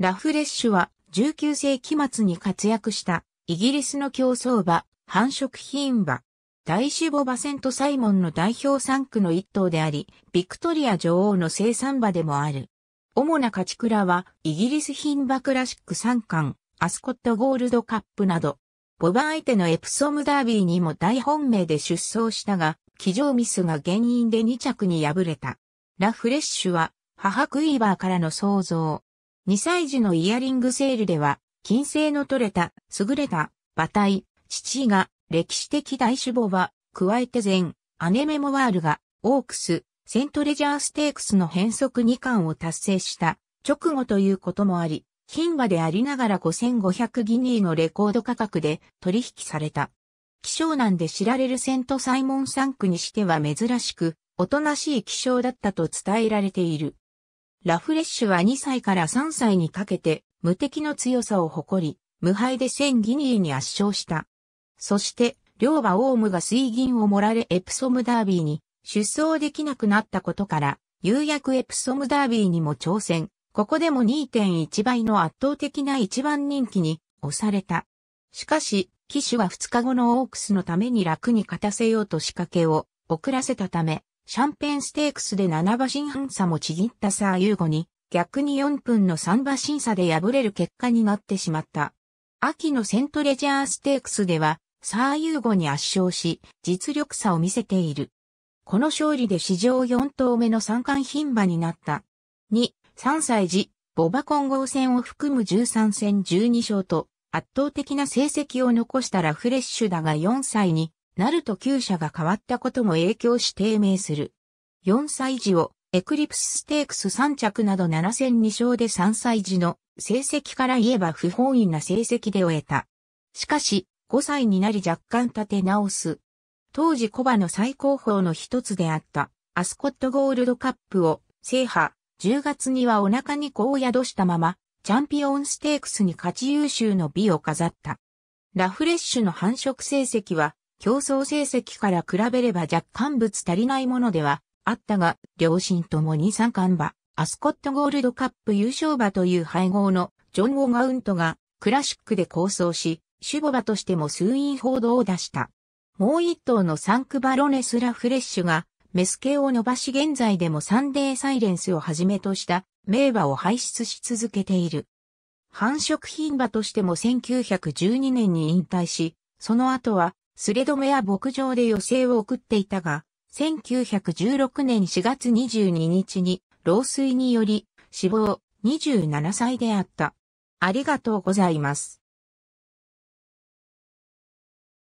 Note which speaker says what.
Speaker 1: ラフレッシュは19世紀末に活躍したイギリスの競争馬、繁殖品馬。大志望馬セントサイモンの代表3区の一頭であり、ビクトリア女王の生産馬でもある。主な勝ち倉は、イギリス品馬クラシック3冠、アスコットゴールドカップなど、ボバ相手のエプソムダービーにも大本命で出走したが、騎乗ミスが原因で2着に敗れた。ラフレッシュは、母クイーバーからの創造。2歳児のイヤリングセールでは、金星の取れた、優れた、馬体、父が、歴史的大種母は、加えて前、姉メモワールが、オークス、セントレジャーステークスの変則2冠を達成した直後ということもあり、金馬でありながら5500ギニーのレコード価格で取引された。希少なんで知られるセントサイモン産区にしては珍しく、おとなしい希少だったと伝えられている。ラフレッシュは2歳から3歳にかけて無敵の強さを誇り、無敗で1000ギニーに圧勝した。そして、両馬オウムが水銀を盛られエプソムダービーに出走できなくなったことから、有役エプソムダービーにも挑戦。ここでも2.1倍の圧倒的な一番人気に押された。しかし、騎手は2日後のオークスのために楽に勝たせようと仕掛けを遅らせたため、シャンペンステークスで7馬身半差もちぎったサーユーゴに、逆に4分の3馬身差で敗れる結果になってしまった。秋のセントレジャーステークスでは、サーユーゴに圧勝し、実力差を見せている。この勝利で史上4頭目の三冠牝馬になった。2、3歳児、ボバ混合戦を含む13戦12勝と、圧倒的な成績を残したラフレッシュだが4歳に、ナルト旧車が変わったことも影響し低迷する。4歳児をエクリプスステークス3着など7戦2勝で3歳児の成績から言えば不本意な成績で終えた。しかし、5歳になり若干立て直す。当時コバの最高峰の一つであったアスコットゴールドカップを制覇、10月にはお腹に子を宿したまま、チャンピオンステークスに勝ち優秀の美を飾った。ラフレッシュの繁殖成績は競争成績から比べれば若干物足りないものではあったが、両親ともに三冠馬、アスコットゴールドカップ優勝馬という配合のジョン・オガウントがクラシックで構想し、守護馬としても数位報道を出した。もう一頭のサンクバロネス・ラフレッシュが、メス系を伸ばし現在でもサンデー・サイレンスをはじめとした名馬を輩出し続けている。繁殖品馬としても1912年に引退し、その後はスレどめや牧場で余生を送っていたが、1916年4月22日に老衰により死亡27歳であった。ありがとうございます。